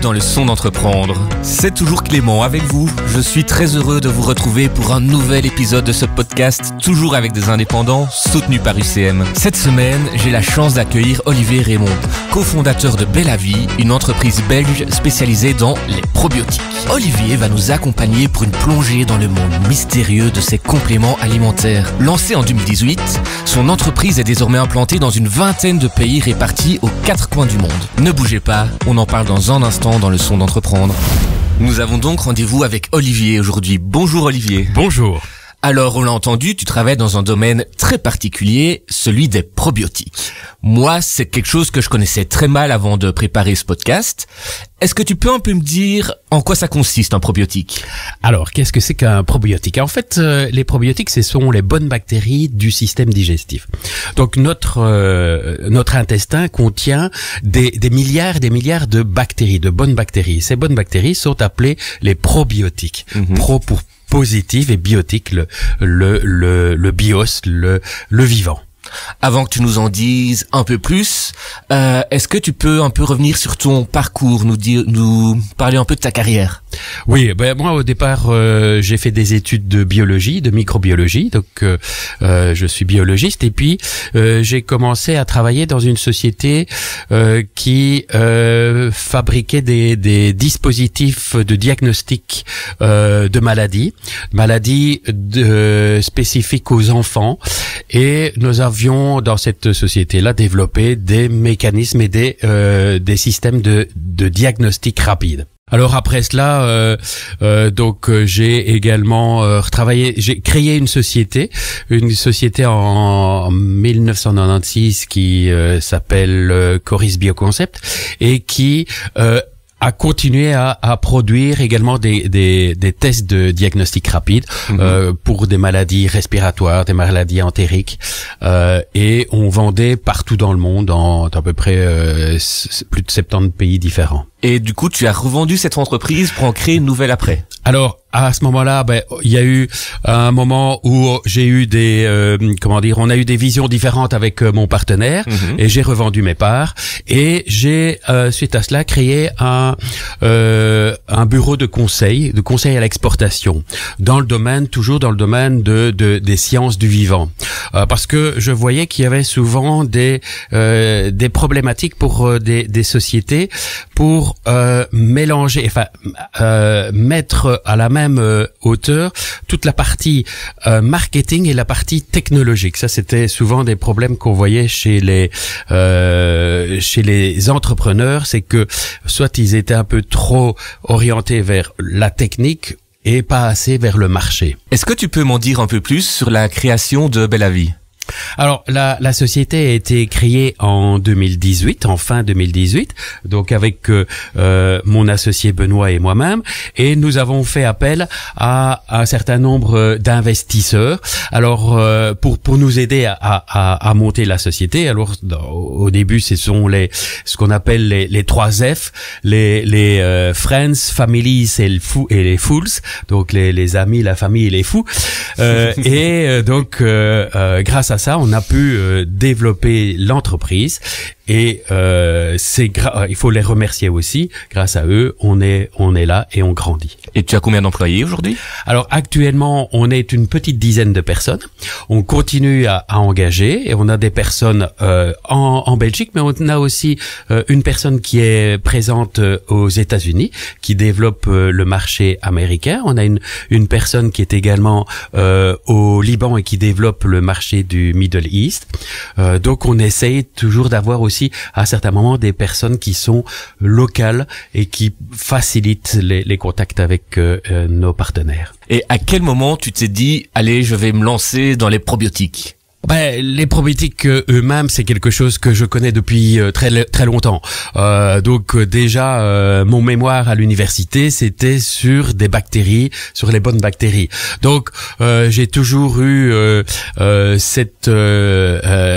dans le son d'entreprendre. C'est toujours Clément avec vous. Je suis très heureux de vous retrouver pour un nouvel épisode de ce podcast, toujours avec des indépendants, soutenus par UCM. Cette semaine, j'ai la chance d'accueillir Olivier Raymond, cofondateur de Bellavie, une entreprise belge spécialisée dans les probiotiques. Olivier va nous accompagner pour une plongée dans le monde mystérieux de ses compléments alimentaires. Lancé en 2018, son entreprise est désormais implantée dans une vingtaine de pays répartis aux quatre coins du monde. Ne bougez pas, on en parle dans un instant dans le son d'entreprendre. Nous avons donc rendez-vous avec Olivier aujourd'hui. Bonjour Olivier. Bonjour. Alors on l'a entendu, tu travailles dans un domaine très particulier, celui des probiotiques. Moi, c'est quelque chose que je connaissais très mal avant de préparer ce podcast. Est-ce que tu peux un peu me dire en quoi ça consiste un probiotique Alors, qu'est-ce que c'est qu'un probiotique En fait, euh, les probiotiques, ce sont les bonnes bactéries du système digestif. Donc notre euh, notre intestin contient des, milliards des milliards de bactéries, de bonnes bactéries. Ces bonnes bactéries sont appelées les probiotiques. Mhm. Pro pour positive et biotique le, le, le, le bios, le, le vivant. Avant que tu nous en dises un peu plus, euh, est-ce que tu peux un peu revenir sur ton parcours, nous dire, nous parler un peu de ta carrière Oui, ben moi au départ euh, j'ai fait des études de biologie, de microbiologie, donc euh, euh je suis biologiste et puis euh, j'ai commencé à travailler dans une société qui fabriquait des, des, dispositifs de diagnostic de maladies, maladies de, spécifiques aux enfants et nous avons dans cette société-là développer des mécanismes et des euh, des systèmes de de diagnostic rapide. Alors après cela, euh, euh, donc j'ai également retravaillé, j'ai créé une société, une société en, 1996 qui s'appelle Coris Bioconcept et qui à continuer à, produire également des, tests de diagnostic rapide mhm. euh, pour des maladies respiratoires, des maladies entériques. Euh, et on vendait partout dans le monde, dans à peu près euh, plus de 70 pays différents. Et du coup, tu as revendu cette entreprise pour en créer une nouvelle après. Alors à ce moment-là, ben, il y a eu un moment où j'ai eu des euh, comment dire, on a eu des visions différentes avec euh, mon partenaire mhm. et j'ai revendu mes parts et j'ai euh, suite à cela créé un un bureau de conseil, de conseil à l'exportation dans le domaine toujours dans le domaine de, de des sciences du vivant parce que je voyais qu'il y avait souvent des des problématiques pour des, des sociétés pour euh, mélanger, enfin euh, mettre à la même euh, hauteur toute la partie marketing et la partie technologique. Ça, c'était souvent des problèmes qu'on voyait chez les chez les entrepreneurs, c'est que soit ils étaient un peu trop orientés vers la technique et pas assez vers le marché. Est-ce que tu peux m'en dire un peu plus sur la création de Bellavie alors, la, société a été créée en 2018, en fin 2018, donc avec euh, euh, mon associé Benoît et moi-même, et nous avons fait appel à un certain nombre d'investisseurs. Alors, euh, pour pour nous aider à, à, monter la société, alors au début, ce sont les ce qu'on appelle les, les 3 F, les les friends, families et les fools, donc les les amis, la famille et les fous. et donc, grâce à ça, on a pu euh, développer l'entreprise et euh, c'est euh, il faut les remercier aussi. Grâce à eux, on est on est là et on grandit. Et tu as combien d'employés aujourd'hui Alors actuellement, on est une petite dizaine de personnes. On continue à, à engager et on a des personnes euh, en, en, Belgique, mais on a aussi euh, une personne qui est présente euh, aux États-Unis, qui développe le marché américain. On a une une personne qui est également au Liban et qui développe le marché du Middle East. donc on essaye toujours d'avoir aussi à certains moments des personnes qui sont locales et qui facilitent les, contacts avec euh, euh, nos partenaires. Et à quel moment tu t'es dit, allez, je vais me lancer dans les probiotiques ben, les probiotiques eux-mêmes, c'est quelque chose que je connais depuis euh, très très longtemps. Euh, donc euh, déjà, euh, mon mémoire à l'université, c'était sur des bactéries, sur les bonnes bactéries. Donc euh, j'ai toujours eu cette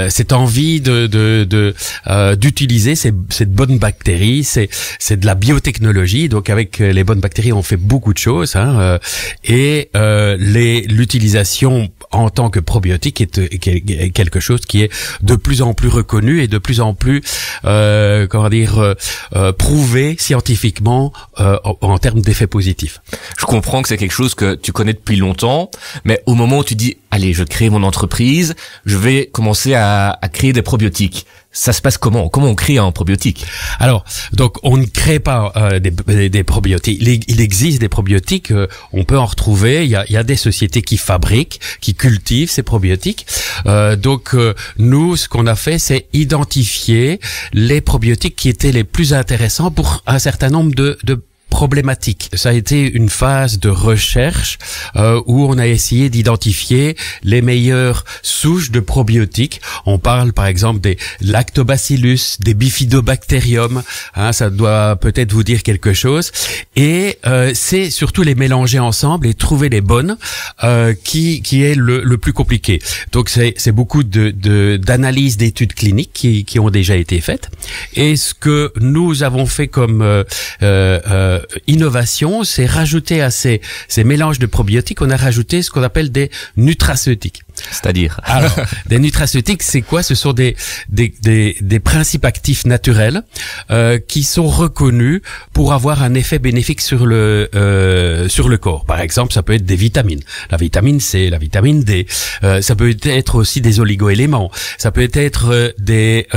cette envie de de d'utiliser ces cette bonne bactérie. C'est c'est de la biotechnologie. Donc avec les bonnes bactéries, on fait beaucoup de choses. Hein, et les l'utilisation en tant que probiotique est euh, quelque chose qui est de plus en plus reconnu et de plus en plus euh, comment dire euh, euh, prouvé scientifiquement en, en, termes d'effets positifs. Je comprends que c'est quelque chose que tu connais depuis longtemps, mais au moment où tu dis allez, je crée mon entreprise, je vais commencer à, à créer des probiotiques. Ça se passe comment Comment on crée un probiotique Alors, donc on ne crée pas euh, des, des, probiotiques. Il, existe des probiotiques, euh, on peut en retrouver. Il y, a, il y a, des sociétés qui fabriquent, qui cultivent ces probiotiques. Euh, donc euh, nous, ce qu'on a fait, c'est identifier les probiotiques qui étaient les plus intéressants pour un certain nombre de, de problématique. Ça a été une phase de recherche euh, où on a essayé d'identifier les meilleures souches de probiotiques. On parle par exemple des lactobacillus, des bifidobacterium, hein, ça doit peut-être vous dire quelque chose. Et euh, c'est surtout les mélanger ensemble et trouver les bonnes euh, qui, qui est le, le plus compliqué. Donc c'est beaucoup de d'analyses, d'études cliniques qui, qui ont déjà été faites. Et ce que nous avons fait comme euh, euh, euh, euh, innovation, c'est rajouter à ces, ces mélanges de probiotiques, on a rajouté ce qu'on appelle des nutraceutiques. C'est-à-dire Alors, des nutraceutiques, c'est quoi Ce sont des, des, des, principes actifs naturels euh, qui sont reconnus pour avoir un effet bénéfique sur le, euh, sur le corps. Par exemple, ça peut être des vitamines. La vitamine C, la vitamine D. Euh, ça peut être aussi des oligoéléments. Ça peut être des,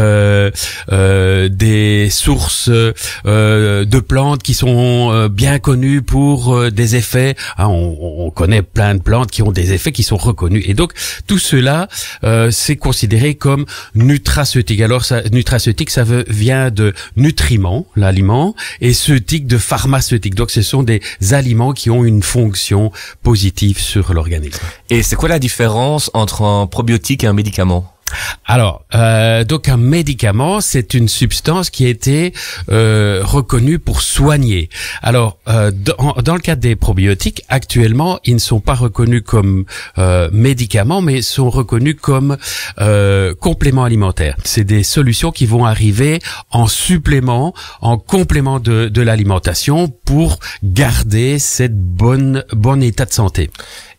des sources de plantes qui sont bien connues pour des effets. Ah, on, on connaît plein de plantes qui ont des effets qui sont reconnus. Et donc, tout cela, euh, c'est considéré comme nutraceutique. Alors, ça, nutraceutique, ça vient de nutriments », l'aliment, et ce ceutique de pharmaceutique. Donc, ce sont des aliments qui ont une fonction positive sur l'organisme. Et c'est quoi la différence entre un probiotique et un médicament alors, euh, donc un médicament, c'est une substance qui a été euh, reconnue pour soigner. Alors, euh, dans, le cadre des probiotiques, actuellement, ils ne sont pas reconnus comme médicaments, mais sont reconnus comme compléments alimentaires. C'est des solutions qui vont arriver en supplément, en complément de, l'alimentation pour garder cette bonne bon état de santé.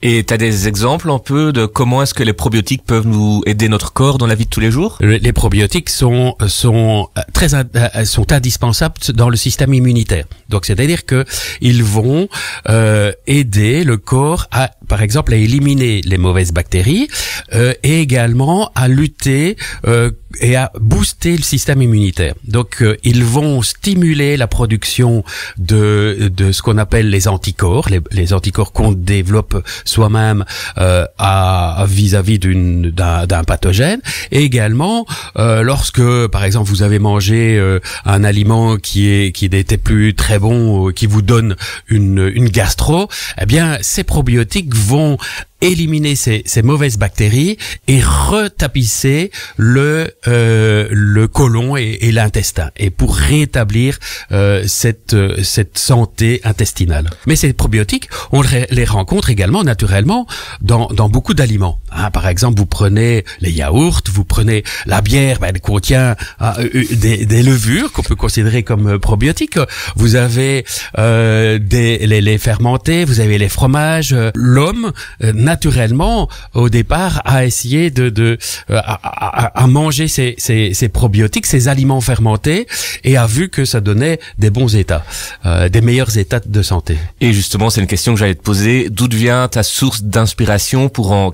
Et tu as des exemples un peu de comment est-ce que les probiotiques peuvent nous aider notre corps dans la vie de tous les jours Les probiotiques sont sont euh, très euh, sont indispensables dans le système immunitaire. Donc c'est-à-dire que ils vont euh, aider le corps à par exemple à éliminer les mauvaises bactéries euh, et également à lutter euh, et à booster le système immunitaire. Donc euh, ils vont stimuler la production de de ce qu'on appelle les anticorps. Les, les anticorps qu'on développe soi-même euh, à vis-à-vis d'une d'un, pathogène et également euh, lorsque par exemple vous avez mangé euh, un aliment qui est qui n'était plus très bon qui vous donne une une gastro eh bien ces probiotiques vont éliminer ces, mauvaises bactéries et retapisser le euh, le côlon et, l'intestin et pour rétablir euh, cette euh, cette santé intestinale. Mais ces probiotiques, on les rencontre également naturellement dans dans beaucoup d'aliments. Hein, par exemple, vous prenez les yaourts, vous prenez la bière, ben, elle contient ah, euh, des, levures qu'on peut considérer comme probiotiques. Vous avez des les, les fermentés, vous avez les fromages, l'homme euh, naturellement au départ a essayé de, de euh, à, manger ces, ces, probiotiques, ces aliments fermentés, et a vu que ça donnait des bons états, euh, des meilleurs états de santé. Et justement, c'est une question que j'allais te poser. D'où vient ta source d'inspiration pour en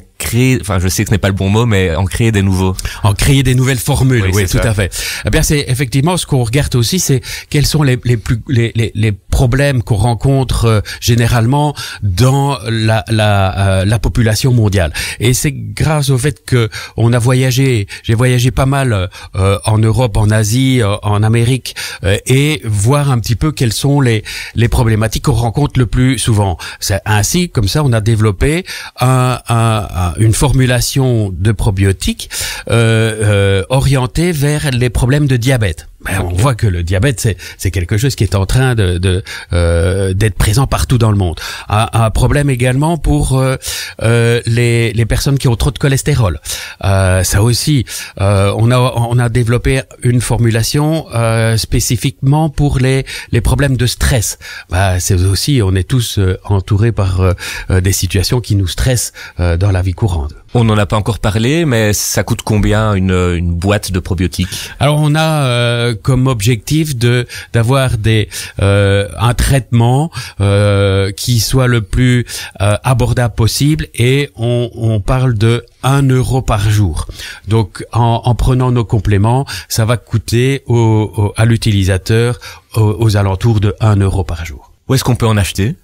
enfin je sais que ce n'est pas le bon mot, mais en créer des nouveaux. En créer des nouvelles formules, oui, tout à fait. Eh bien, c'est effectivement ce qu'on regarde aussi, c'est quels sont les, plus les, problèmes qu'on rencontre euh, généralement dans la la, euh, la population mondiale. Et c'est grâce au fait que on a voyagé, j'ai voyagé pas mal euh, en Europe, en Asie, en Amérique, et voir un petit peu quelles sont les les problématiques qu'on rencontre le plus souvent. C'est ainsi, comme ça, on a développé un, un une formulation de probiotiques euh, euh, orientée vers les problèmes de diabète. Ben, on voit que le diabète, c'est quelque chose qui est en train euh, d'être présent partout dans le monde. Un, problème également pour euh, euh, les, personnes qui ont trop de cholestérol. ça aussi, on a développé une formulation spécifiquement pour les problèmes de stress. Ben, c'est aussi, on est tous entourés par des situations qui nous stressent dans la vie courante. On n'en a pas encore parlé, mais ça coûte combien une, boîte de probiotiques Alors on a euh, comme objectif de d'avoir des euh, un traitement euh, qui soit le plus abordable possible et on, on parle de 1 euro par jour. Donc en, prenant nos compléments, ça va coûter au, à l'utilisateur aux, aux alentours de 1 euro par jour. Où est-ce qu'on peut en acheter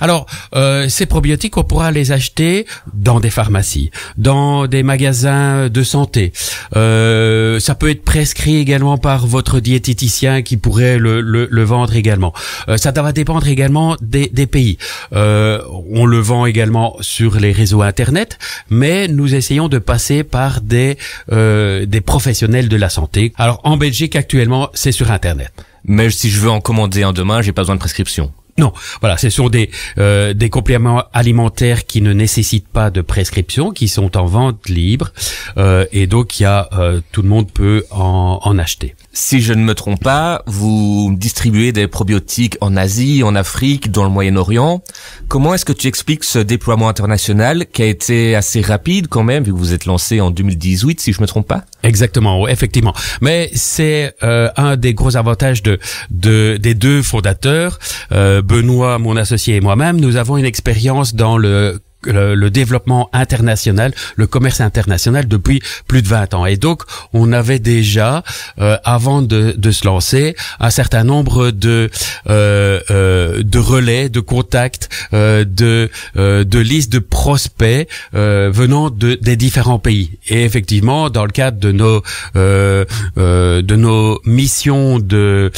alors, euh, ces probiotiques, on pourra les acheter dans des pharmacies, dans des magasins de santé. Euh, ça peut être prescrit également par votre diététicien qui pourrait le, vendre également. Euh, ça va dépendre également des, pays. on le vend également sur les réseaux Internet, mais nous essayons de passer par des, des professionnels de la santé. Alors, en Belgique, actuellement, c'est sur Internet. Mais si je veux en commander un demain, j'ai pas besoin de prescription. Non, voilà, ce sont des euh, des compléments alimentaires qui ne nécessitent pas de prescription, qui sont en vente libre, euh, et donc y a euh, tout le monde peut en acheter. Si je ne me trompe pas, vous distribuez des probiotiques en Asie, en Afrique, dans le Moyen-Orient. Comment est-ce que tu expliques ce déploiement international qui a été assez rapide quand même, vu que vous êtes lancé en 2018, si je ne me trompe pas Exactement, effectivement. Mais c'est euh, un des gros avantages de, de des deux fondateurs, euh, Benoît, mon associé et moi-même. Nous avons une expérience dans le le, développement international, le commerce international depuis plus de 20 ans. Et donc, on avait déjà, euh, avant de, se lancer, un certain nombre de, euh, euh, de relais, de contacts, de, de listes de prospects venant des différents pays. Et effectivement, dans le cadre de nos, de nos missions de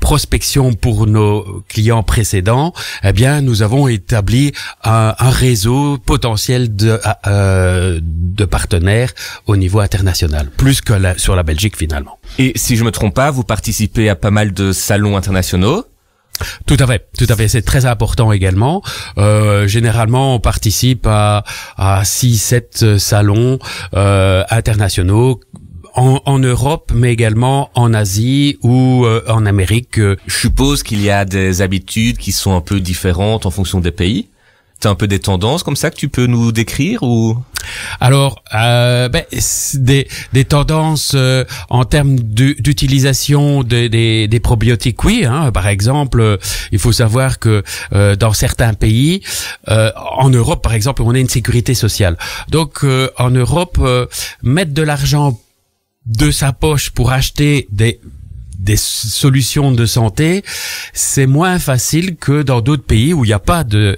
prospection pour nos clients précédents, eh bien, nous avons établi un, un réseau potentiel de, euh, euh, de partenaires au niveau international, plus que sur la Belgique finalement. Et si je me trompe pas, vous participez à pas mal de salons internationaux. Tout à fait, tout à fait. C'est très important également. Euh, généralement, on participe à, à 6-7 salons euh, internationaux en, en, Europe, mais également en Asie ou euh, en Amérique. Je suppose qu'il y a des habitudes qui sont un peu différentes en fonction des pays as un peu des tendances comme ça que tu peux nous décrire ou Alors, euh, ben, des, des tendances euh, en termes d'utilisation des, des, des, probiotiques, oui. Hein. Par exemple, euh, il faut savoir que euh, dans certains pays, en Europe par exemple, on a une sécurité sociale. Donc, en Europe, mettre de l'argent de sa poche pour acheter des des solutions de santé, c'est moins facile que dans d'autres pays où il n'y a pas de,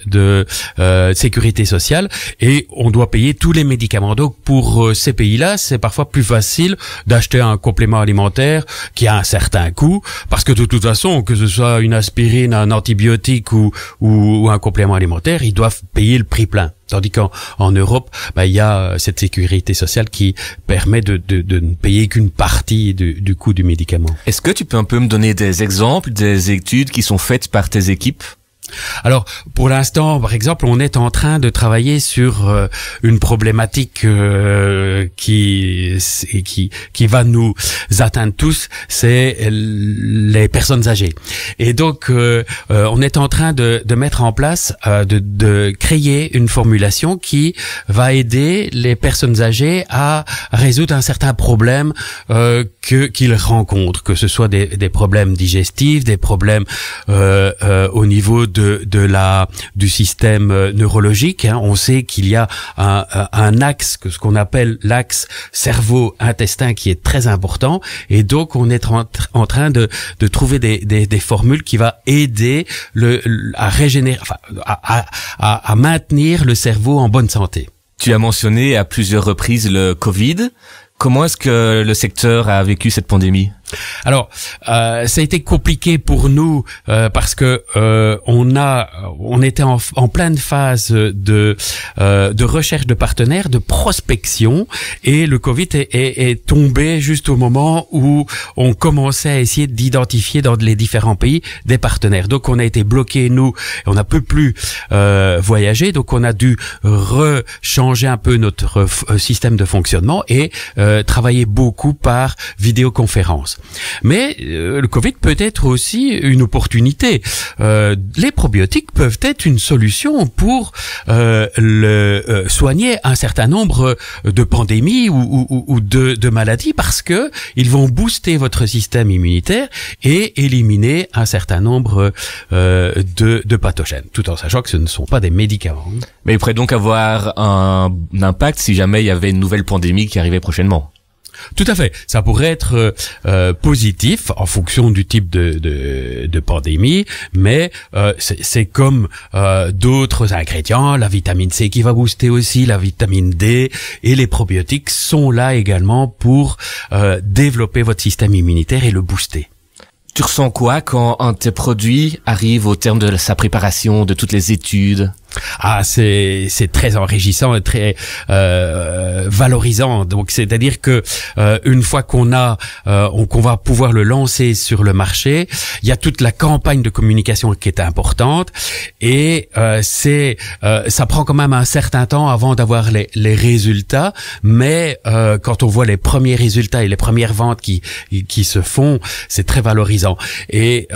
euh, sécurité sociale et on doit payer tous les médicaments. Donc pour euh, ces pays-là, c'est parfois plus facile d'acheter un complément alimentaire qui a un certain coût parce que de toute façon, que ce soit une aspirine, un antibiotique ou, ou un complément alimentaire, ils doivent payer le prix plein. Tandis qu'en en Europe, bah, il y a euh, cette sécurité sociale qui permet de, ne payer qu'une partie du coût du médicament. Est-ce que tu peux un peu me donner des exemples des études qui sont faites par tes équipes alors, pour l'instant, par exemple, on est en train de travailler sur euh, une problématique euh, qui, qui qui va nous atteindre tous, c'est les personnes âgées. Et donc, euh, on est en train de, de mettre en place, de, de, créer une formulation qui va aider les personnes âgées à résoudre un certain problème que qu'ils rencontrent, que ce soit des, des problèmes digestifs, des problèmes au niveau de de, la du système euh, neurologique. Hein. On sait qu'il y a euh, un, axe, que ce qu'on appelle l'axe cerveau-intestin, qui est très important. Et donc, on est en, train de, de trouver des, des, formules qui va aider le, à régénérer, enfin, à, à, à maintenir le cerveau en bonne santé. Tu as mentionné à plusieurs reprises le Covid. Comment est-ce que le secteur a vécu cette pandémie alors, euh, ça a été compliqué pour nous euh, parce que euh, on a, on était en, en pleine phase de euh, de recherche de partenaires, de prospection, et le Covid est, est, tombé juste au moment où on commençait à essayer d'identifier dans les différents pays des partenaires. Donc, on a été bloqué nous, on n'a peu plus euh, voyager, donc on a dû rechanger un peu notre système de fonctionnement et travailler beaucoup par vidéoconférence. Mais euh, le Covid peut être aussi une opportunité. Euh, les probiotiques peuvent être une solution pour euh, le, soigner un certain nombre de pandémies ou, de, maladies parce que ils vont booster votre système immunitaire et éliminer un certain nombre de, pathogènes, tout en sachant que ce ne sont pas des médicaments. Mais il pourrait donc avoir un impact si jamais il y avait une nouvelle pandémie qui arrivait prochainement. Tout à fait. Ça pourrait être euh, euh, positif en fonction du type de, pandémie, mais euh, c'est comme d'autres ingrédients, la vitamine C qui va booster aussi, la vitamine D et les probiotiques sont là également pour développer votre système immunitaire et le booster. Tu ressens quoi quand un de tes produits arrive au terme de sa préparation, de toutes les études ah, c'est c'est très enrichissant et très euh, valorisant. Donc, c'est-à-dire que euh, une fois qu'on a, euh, qu'on va pouvoir le lancer sur le marché, il y a toute la campagne de communication qui est importante et c'est ça prend quand même un certain temps avant d'avoir les, les résultats. Mais quand on voit les premiers résultats et les premières ventes qui qui se font, c'est très valorisant. Et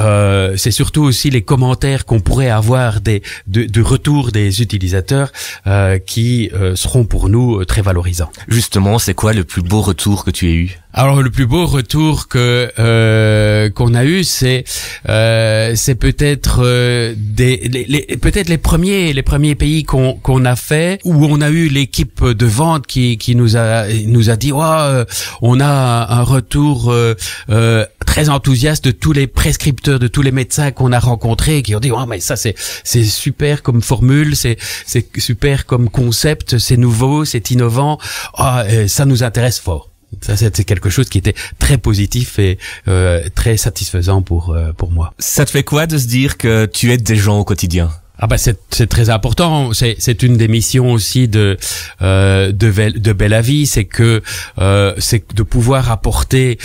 c'est surtout aussi les commentaires qu'on pourrait avoir des de, de retour des utilisateurs euh, qui euh, seront pour nous euh, très valorisants. Justement, c'est quoi le plus beau retour que tu aies eu alors le plus beau retour que euh, qu'on a eu, c'est euh, c'est peut-être euh, des les, les, peut-être les premiers les premiers pays qu'on qu'on a fait où on a eu l'équipe de vente qui qui nous a nous a dit ouais, on a un, retour euh, euh, très enthousiaste de tous les prescripteurs de tous les médecins qu'on a rencontrés qui ont dit ouais, mais ça c'est c'est super comme formule c'est c'est super comme concept c'est nouveau c'est innovant ah, ça nous intéresse fort ça, c'est quelque chose qui était très positif et euh, très satisfaisant pour euh, pour moi. Ça te fait quoi de se dire que tu aides des gens au quotidien ah bah c'est très important. C'est une des missions aussi de euh, de, Vel, de c'est que euh, c'est de pouvoir apporter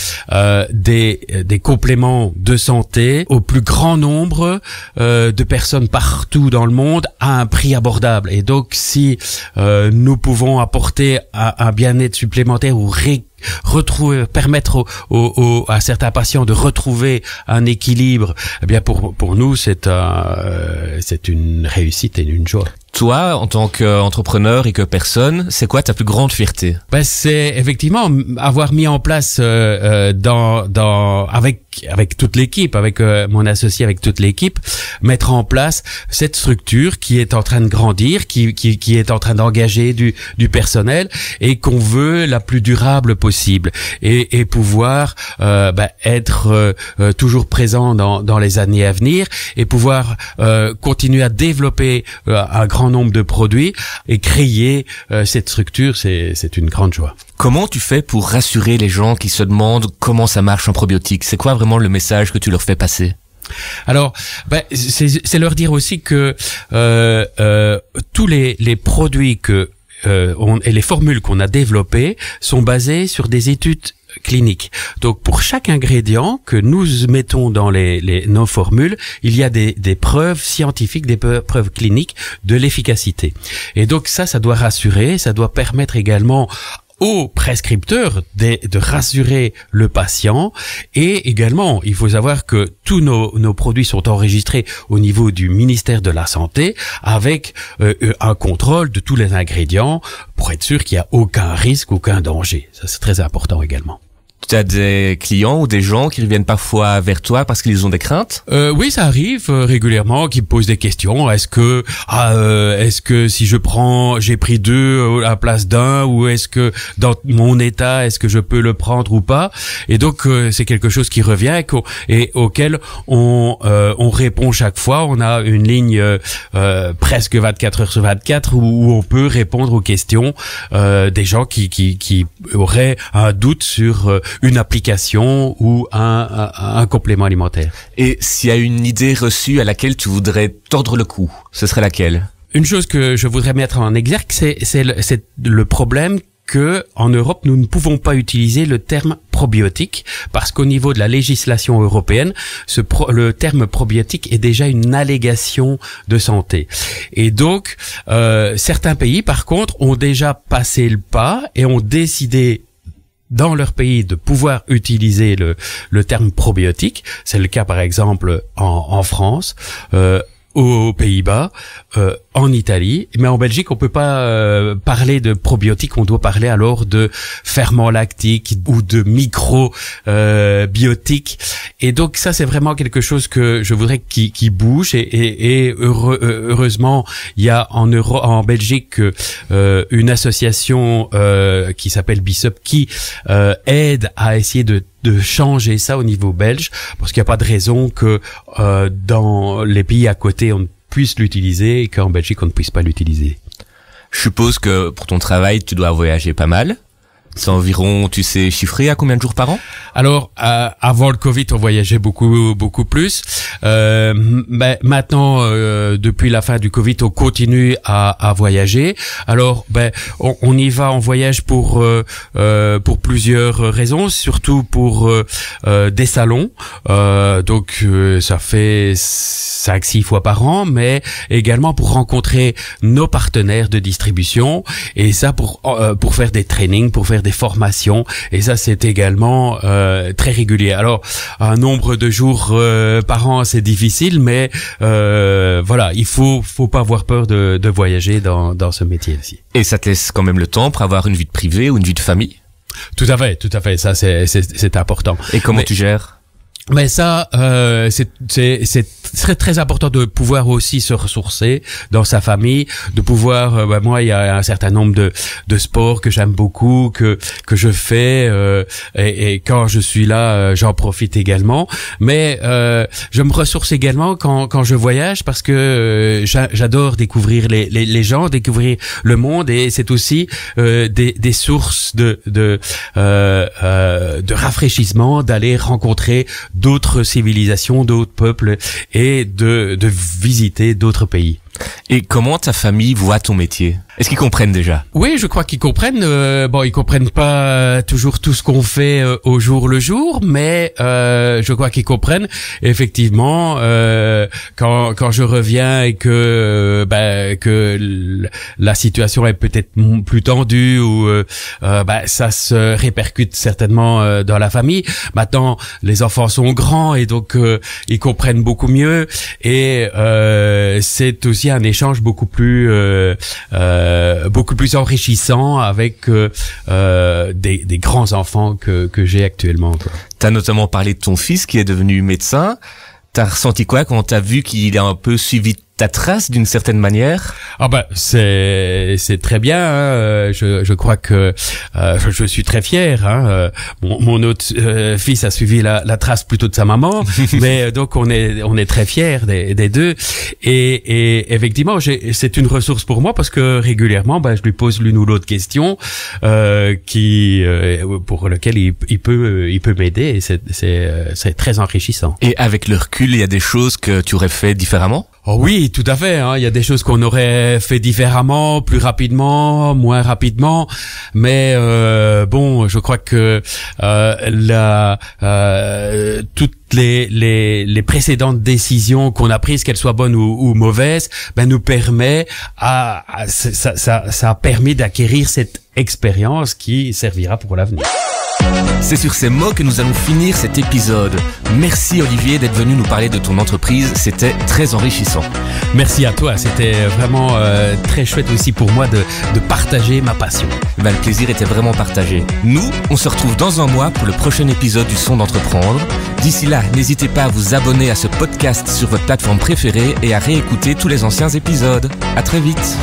des des compléments de santé au plus grand nombre de personnes partout dans le monde à un prix abordable. Et donc si nous pouvons apporter un, un bien-être supplémentaire ou ré retrouver, permettre à certains patients de retrouver un équilibre, eh bien pour pour nous c'est euh, c'est une réussite et une joie. Toi, en tant qu'entrepreneur et que personne, c'est quoi ta plus grande fierté ben, C'est effectivement avoir mis en place euh, euh, dans, dans, avec avec toute l'équipe, avec euh, mon associé, avec toute l'équipe, mettre en place cette structure qui est en train de grandir, qui, qui, qui est en train d'engager du, du personnel et qu'on veut la plus durable possible et, et pouvoir euh, ben, être euh, toujours présent dans, dans les années à venir et pouvoir continuer à développer un grand grand nombre de produits et créer euh, cette structure, c'est une grande joie. Comment tu fais pour rassurer les gens qui se demandent comment ça marche en probiotique C'est quoi vraiment le message que tu leur fais passer alors, ben, c'est leur dire aussi que euh, euh, tous les, les produits que on, et les formules qu'on a développées sont basées sur des études clinique. Donc pour chaque ingrédient que nous mettons dans les, les nos formules, il y a des, des, preuves scientifiques, des preuves cliniques de l'efficacité. Et donc ça, ça doit rassurer, ça doit permettre également au prescripteur de, rassurer le patient et également il faut savoir que tous nos, produits sont enregistrés au niveau du ministère de la santé avec euh, euh, un contrôle de tous les ingrédients pour être sûr qu'il n'y a aucun risque, aucun danger. Ça c'est très important également tu as des clients ou des gens qui reviennent parfois vers toi parce qu'ils ont des craintes euh, Oui, ça arrive euh, régulièrement qui posent des questions. Est-ce que ah, euh, est-ce que si je prends j'ai pris deux euh, à la place d'un ou est-ce que dans mon état est-ce que je peux le prendre ou pas Et donc euh, c'est quelque chose qui revient et, auquel on répond chaque fois. On a une ligne presque 24 heures sur 24 où, on peut répondre aux questions des gens qui qui qui auraient un doute sur une application ou un, un, complément alimentaire. Et s'il y a une idée reçue à laquelle tu voudrais tordre le cou, ce serait laquelle Une chose que je voudrais mettre en exergue, c'est le, le problème que en Europe nous ne pouvons pas utiliser le terme probiotique parce qu'au niveau de la législation européenne, ce pro le terme probiotique est déjà une allégation de santé. Et donc euh, certains pays, par contre, ont déjà passé le pas et ont décidé dans leur pays de pouvoir utiliser le, terme probiotique. C'est le cas par exemple en, en France. Euh, aux Pays-Bas, euh, en Italie, mais en Belgique, on peut pas euh, parler de probiotiques, on doit parler alors de ferments lactiques ou de microbiotiques. Euh, et donc ça, c'est vraiment quelque chose que je voudrais qui, bouge. Et, et, euh, heureusement, il y a en, en Belgique euh, une association qui s'appelle BISOP qui aide à essayer de de changer ça au niveau belge, parce qu'il n'y a pas de raison que euh, dans les pays à côté on puisse l'utiliser et qu'en Belgique on ne puisse pas l'utiliser. Je suppose que pour ton travail, tu dois voyager pas mal environ, tu sais, chiffré à combien de jours par an Alors, euh, avant le Covid, on voyageait beaucoup, beaucoup plus. Euh, mais maintenant, euh, depuis la fin du Covid, on continue à, à voyager. Alors, ben, on, on, y va en voyage pour euh, euh, pour plusieurs raisons, surtout pour euh, des salons. donc, ça fait cinq, six fois par an, mais également pour rencontrer nos partenaires de distribution et ça pour pour faire des trainings, pour faire des des formations et ça c'est également euh, très régulier. Alors un nombre de jours euh, par an c'est difficile, mais euh, voilà il faut faut pas avoir peur de, de voyager dans dans ce métier-ci. Et ça te laisse quand même le temps pour avoir une vie de privée ou une vie de famille. Tout à fait, tout à fait. Ça c'est c'est important. Et comment tu gères mais ça, euh, c'est très très important de pouvoir aussi se ressourcer dans sa famille, de pouvoir. Euh, bah, moi, il y a un certain nombre de de sports que j'aime beaucoup, que que je fais, euh, et, et, quand je suis là, euh, j'en profite également. Mais je me ressource également quand quand je voyage parce que j'adore découvrir les, les, les gens, découvrir le monde, et c'est aussi des des sources de de de rafraîchissement, d'aller rencontrer d'autres civilisations, d'autres peuples et de, de visiter d'autres pays. Et comment ta famille voit ton métier Est-ce qu'ils comprennent déjà Oui, je crois qu'ils comprennent. Euh, bon, ils comprennent pas euh, toujours tout ce qu'on fait euh, au jour le jour, mais euh, je crois qu'ils comprennent. effectivement, quand, quand je reviens et que ben, que la situation est peut-être plus tendue ou ben, ça se répercute certainement dans la famille. Maintenant, les enfants sont grands et donc ils comprennent beaucoup mieux. Et c'est aussi un échange beaucoup plus euh, euh, beaucoup plus enrichissant avec euh, des, grands enfants que, que j'ai actuellement. Tu as notamment parlé de ton fils qui est devenu médecin. T'as ressenti quoi quand as vu qu'il est un peu suivi ta trace d'une certaine manière Ah bah c'est c'est très bien. Hein. Euh, je, je crois que euh, je, suis très fier. Hein. Euh, mon, autre fils a suivi la, la, trace plutôt de sa maman, mais donc on est on est très fier des, deux. Et, et effectivement, c'est une ressource pour moi parce que régulièrement, bah, je lui pose l'une ou l'autre question qui pour lequel il, il peut il peut m'aider. C'est c'est c'est très enrichissant. Et avec le recul, il y a des choses que tu aurais fait différemment Oh oui, tout à fait. Hein. Il y a des choses qu'on aurait fait différemment, plus rapidement, moins rapidement. Mais euh, bon, je crois que euh, la, euh, toutes les, précédentes décisions qu'on a prises, qu'elles soient bonnes ou, ou, mauvaises, ben nous permet à, ça, ça, ça a permis d'acquérir cette expérience qui servira pour l'avenir. C'est sur ces mots que nous allons finir cet épisode. Merci Olivier d'être venu nous parler de ton entreprise, c'était très enrichissant. Merci à toi, c'était vraiment euh, très chouette aussi pour moi de, partager ma passion. Eh ben, le plaisir était vraiment partagé. Nous, on se retrouve dans un mois pour le prochain épisode du Son d'entreprendre. D'ici là, n'hésitez pas à vous abonner à ce podcast sur votre plateforme préférée et à réécouter tous les anciens épisodes. À très vite.